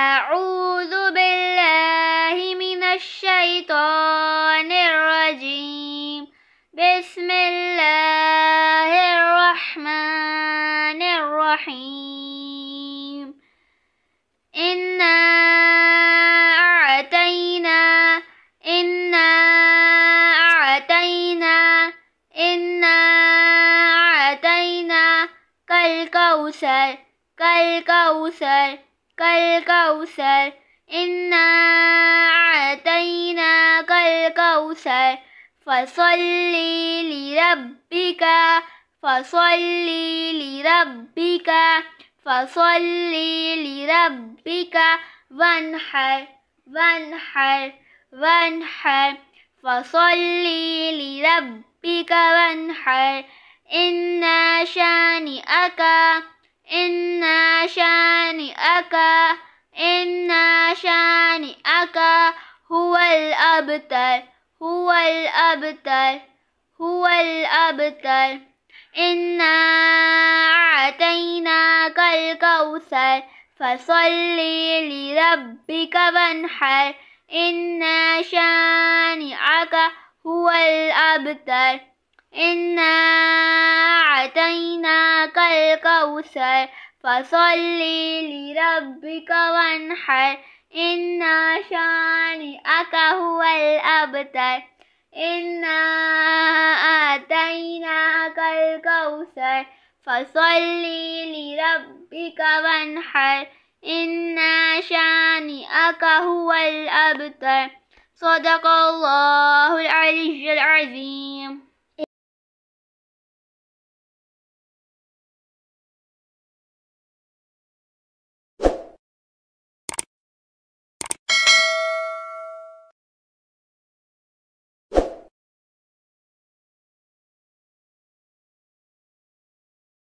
أعوذ بالله من الشيطان الرجيم بسم الله الرحمن الرحيم إنا أعتينا إنا أعتينا إنا أعتينا كالكوثر كالكوثر كالكوثر إنا أعطيناك الكوثر فصل لربك فصل لربك فصل لربك وانحر وانحر وانحر فصل لربك وانحر إن شانئك إنا شانئك إنا شانئك هو الأبتر هو الأبتر هو الأبتر إنا أعطيناك الكوثر فصل لربك وانحر إنا شانئك هو الأبتر إنا أعطيناك الكوثر فصل لربك وانحر إن شانئك هو الأبتر إنا آتيناك الكوثر فصل لربك وانحر إن شانئك هو الأبتر صدق الله